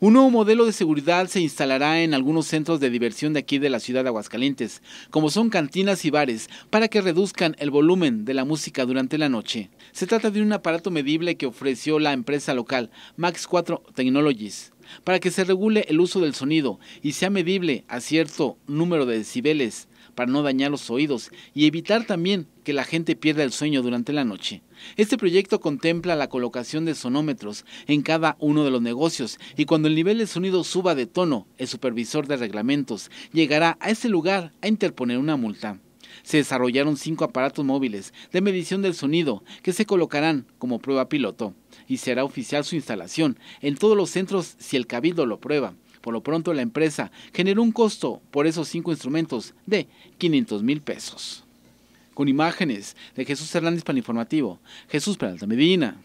Un nuevo modelo de seguridad se instalará en algunos centros de diversión de aquí de la ciudad de Aguascalientes, como son cantinas y bares, para que reduzcan el volumen de la música durante la noche. Se trata de un aparato medible que ofreció la empresa local Max 4 Technologies para que se regule el uso del sonido y sea medible a cierto número de decibeles para no dañar los oídos y evitar también que la gente pierda el sueño durante la noche. Este proyecto contempla la colocación de sonómetros en cada uno de los negocios y cuando el nivel de sonido suba de tono, el supervisor de reglamentos llegará a ese lugar a interponer una multa. Se desarrollaron cinco aparatos móviles de medición del sonido que se colocarán como prueba piloto y será oficial su instalación en todos los centros si el cabildo lo prueba. Por lo pronto la empresa generó un costo por esos cinco instrumentos de 500 mil pesos. Con imágenes de Jesús Hernández para informativo, Jesús Peralta Medina.